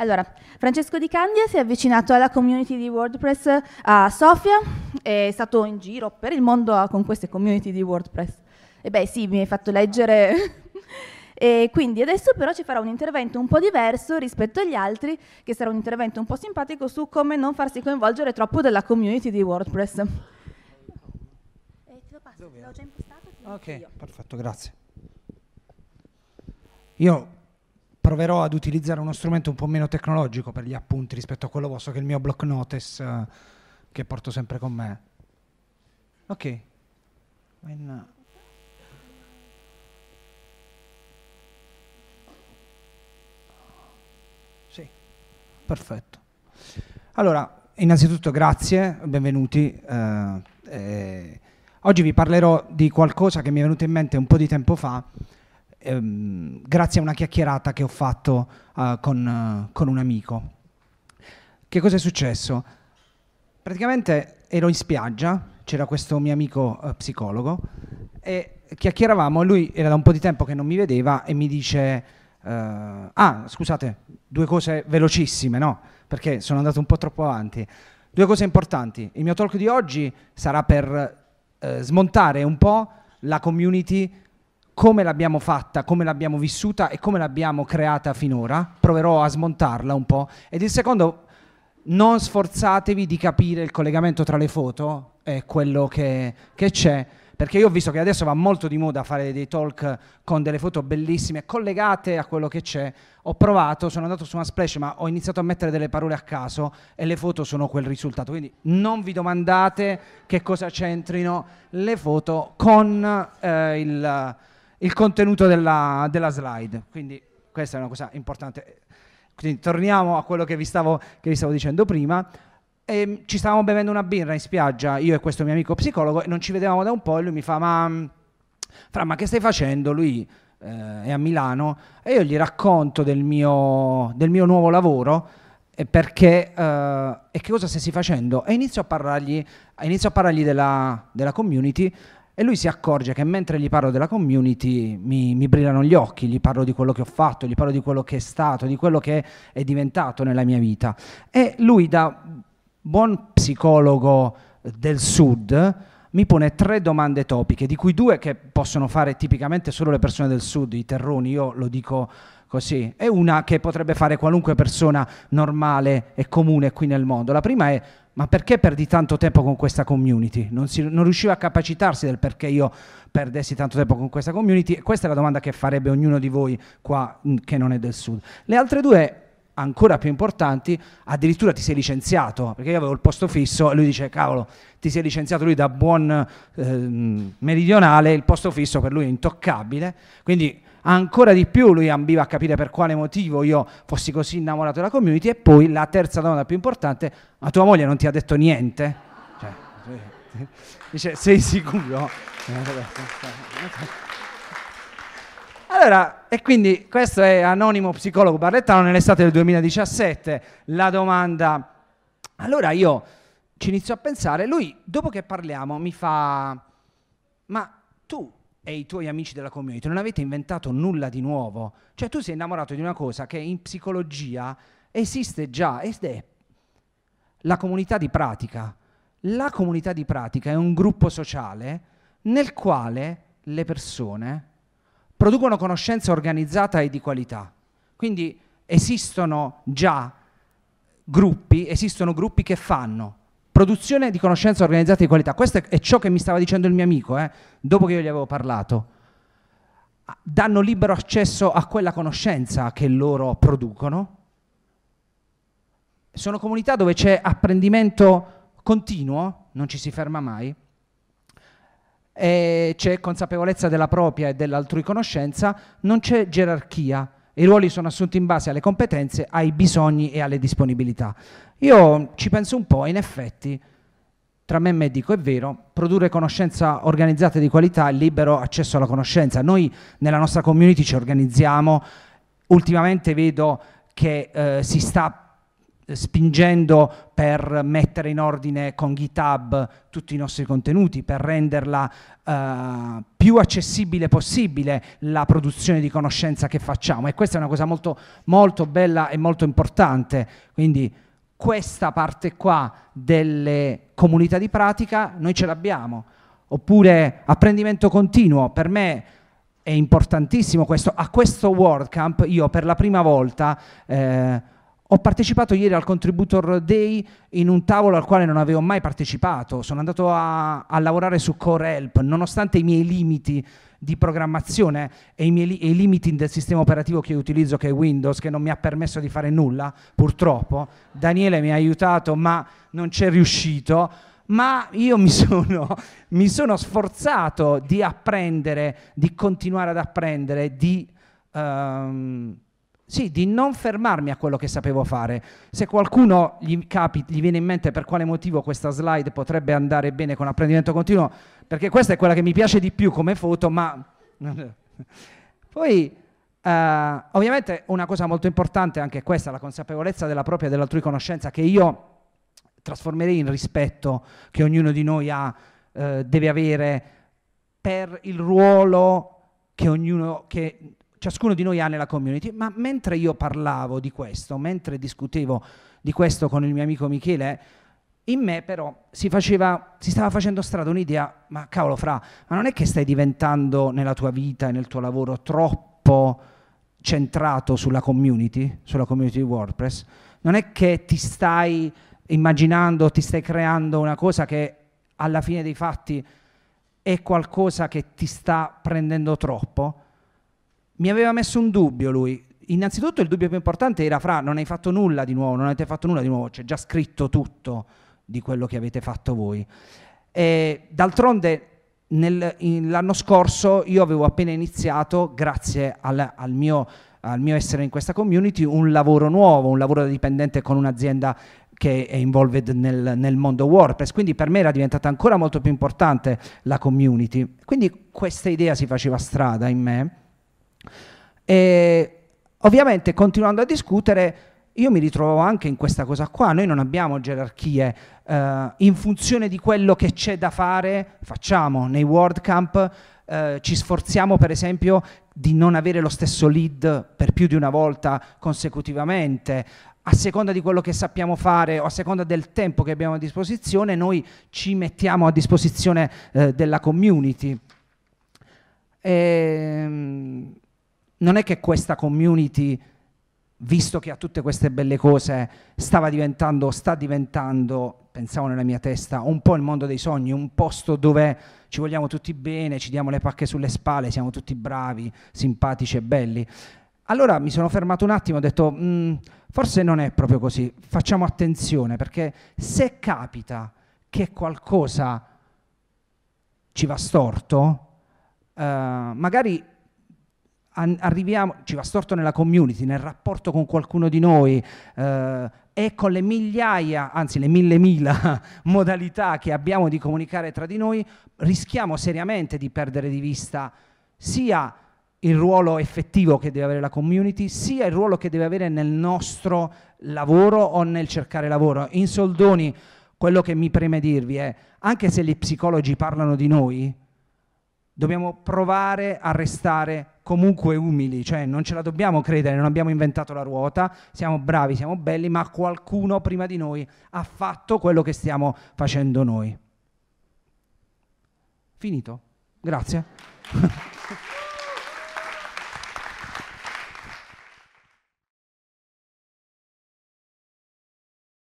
Allora, Francesco Di Candia si è avvicinato alla community di WordPress eh, a Sofia, è stato in giro per il mondo ah, con queste community di WordPress. E beh sì, mi hai fatto leggere E quindi adesso però ci farà un intervento un po' diverso rispetto agli altri, che sarà un intervento un po' simpatico su come non farsi coinvolgere troppo dalla community di WordPress. Ok, perfetto, grazie. Io proverò ad utilizzare uno strumento un po' meno tecnologico per gli appunti rispetto a quello vostro, che è il mio block notice uh, che porto sempre con me. Ok. When, uh, perfetto. Allora, innanzitutto grazie, benvenuti. Eh, eh, oggi vi parlerò di qualcosa che mi è venuto in mente un po' di tempo fa ehm, grazie a una chiacchierata che ho fatto eh, con, eh, con un amico. Che cosa è successo? Praticamente ero in spiaggia, c'era questo mio amico eh, psicologo e chiacchieravamo, lui era da un po' di tempo che non mi vedeva e mi dice, eh, ah scusate, due cose velocissime, no? Perché sono andato un po' troppo avanti. Due cose importanti, il mio talk di oggi sarà per eh, smontare un po' la community come l'abbiamo fatta, come l'abbiamo vissuta e come l'abbiamo creata finora. Proverò a smontarla un po'. Ed il secondo, non sforzatevi di capire il collegamento tra le foto e quello che, che c'è. Perché io ho visto che adesso va molto di moda fare dei talk con delle foto bellissime collegate a quello che c'è. Ho provato, sono andato su una splash, ma ho iniziato a mettere delle parole a caso e le foto sono quel risultato. Quindi non vi domandate che cosa c'entrino le foto con eh, il il contenuto della, della slide. Quindi questa è una cosa importante. Quindi torniamo a quello che vi stavo, che vi stavo dicendo prima. E ehm, ci stavamo bevendo una birra in spiaggia, io e questo mio amico psicologo, e non ci vedevamo da un po', e lui mi fa, ma, Fra, ma che stai facendo? Lui eh, è a Milano, e io gli racconto del mio, del mio nuovo lavoro, e eh, perché, eh, e che cosa stessi facendo? E inizio a parlargli, inizio a parlargli della, della community, e lui si accorge che mentre gli parlo della community mi, mi, brillano gli occhi, gli parlo di quello che ho fatto, gli parlo di quello che è stato, di quello che è diventato nella mia vita. E lui da buon psicologo del sud mi pone tre domande topiche, di cui due che possono fare tipicamente solo le persone del sud, i terroni, io lo dico così, e una che potrebbe fare qualunque persona normale e comune qui nel mondo. La prima è ma perché perdi tanto tempo con questa community? Non, si, non riusciva a capacitarsi del perché io perdessi tanto tempo con questa community questa è la domanda che farebbe ognuno di voi qua mm, che non è del sud. Le altre due ancora più importanti, addirittura ti sei licenziato, perché io avevo il posto fisso e lui dice cavolo, ti sei licenziato lui da buon eh, meridionale, il posto fisso per lui è intoccabile, quindi ancora di più lui ambiva a capire per quale motivo io fossi così innamorato della community e poi la terza domanda più importante, ma tua moglie non ti ha detto niente? Cioè, dice, sei sicuro? Allora, e quindi questo è Anonimo Psicologo Barrettano nell'estate del 2017, la domanda... Allora io ci inizio a pensare, lui dopo che parliamo mi fa, ma tu e i tuoi amici della community non avete inventato nulla di nuovo. Cioè tu sei innamorato di una cosa che in psicologia esiste già ed è la comunità di pratica. La comunità di pratica è un gruppo sociale nel quale le persone producono conoscenza organizzata e di qualità. Quindi esistono già gruppi, esistono gruppi che fanno, Produzione di conoscenza organizzata di qualità. Questo è, è ciò che mi stava dicendo il mio amico, eh, dopo che io gli avevo parlato. Ah, danno libero accesso a quella conoscenza che loro producono. Sono comunità dove c'è apprendimento continuo, non ci si ferma mai c'è consapevolezza della propria e dell'altrui conoscenza, non c'è gerarchia, i ruoli sono assunti in base alle competenze, ai bisogni e alle disponibilità. Io ci penso un po', in effetti, tra me e me dico, è vero, produrre conoscenza organizzata di qualità è libero accesso alla conoscenza. Noi nella nostra community ci organizziamo, ultimamente vedo che eh, si sta spingendo per mettere in ordine con GitHub tutti i nostri contenuti, per renderla eh, più accessibile possibile la produzione di conoscenza che facciamo. E questa è una cosa molto, molto bella e molto importante. Quindi questa parte qua delle comunità di pratica noi ce l'abbiamo. Oppure apprendimento continuo, per me è importantissimo questo. A questo WordCamp io per la prima volta... Eh, ho partecipato ieri al Contributor Day in un tavolo al quale non avevo mai partecipato. Sono andato a, a lavorare su Core Help, nonostante i miei limiti di programmazione e i, miei, e i limiti del sistema operativo che utilizzo, che è Windows, che non mi ha permesso di fare nulla, purtroppo. Daniele mi ha aiutato, ma non c'è riuscito. Ma io mi sono, mi sono sforzato di apprendere, di continuare ad apprendere, di... Um, sì, di non fermarmi a quello che sapevo fare. Se qualcuno gli, capi, gli viene in mente per quale motivo questa slide potrebbe andare bene con apprendimento continuo, perché questa è quella che mi piace di più come foto, ma... Poi, eh, ovviamente, una cosa molto importante è anche questa, la consapevolezza della propria e dell'altrui conoscenza, che io trasformerei in rispetto che ognuno di noi ha, eh, deve avere per il ruolo che ognuno... Che, ciascuno di noi ha nella community, ma mentre io parlavo di questo, mentre discutevo di questo con il mio amico Michele, in me però si, faceva, si stava facendo strada un'idea, ma cavolo Fra, ma non è che stai diventando nella tua vita e nel tuo lavoro troppo centrato sulla community, sulla community di WordPress? Non è che ti stai immaginando, ti stai creando una cosa che alla fine dei fatti è qualcosa che ti sta prendendo troppo? mi aveva messo un dubbio lui. Innanzitutto il dubbio più importante era fra non hai fatto nulla di nuovo, non avete fatto nulla di nuovo, c'è già scritto tutto di quello che avete fatto voi. E, d'altronde nel, in, l'anno scorso io avevo appena iniziato, grazie al, al, mio, al, mio, essere in questa community, un lavoro nuovo, un lavoro da dipendente con un'azienda che è involved nel, nel mondo WordPress, quindi per me era diventata ancora molto più importante la community. Quindi questa idea si faceva strada in me e ovviamente continuando a discutere, io mi ritrovo anche in questa cosa qua, noi non abbiamo gerarchie, eh, in funzione di quello che c'è da fare, facciamo nei WordCamp, eh, ci sforziamo per esempio di non avere lo stesso lead per più di una volta consecutivamente, a seconda di quello che sappiamo fare o a seconda del tempo che abbiamo a disposizione, noi ci mettiamo a disposizione eh, della community. Ehm non è che questa community, visto che ha tutte queste belle cose, stava diventando, sta diventando, pensavo nella mia testa, un po' il mondo dei sogni, un posto dove ci vogliamo tutti bene, ci diamo le pacche sulle spalle, siamo tutti bravi, simpatici e belli. Allora mi sono fermato un attimo e ho detto, mm, forse non è proprio così, facciamo attenzione perché se capita che qualcosa ci va storto, eh, magari arriviamo, ci va storto nella community, nel rapporto con qualcuno di noi eh, e con le migliaia, anzi le mille mila modalità che abbiamo di comunicare tra di noi, rischiamo seriamente di perdere di vista sia il ruolo effettivo che deve avere la community, sia il ruolo che deve avere nel nostro lavoro o nel cercare lavoro. In soldoni, quello che mi preme dirvi è, anche se gli psicologi parlano di noi, dobbiamo provare a restare comunque umili, cioè non ce la dobbiamo credere, non abbiamo inventato la ruota, siamo bravi, siamo belli, ma qualcuno prima di noi ha fatto quello che stiamo facendo noi. Finito. Grazie.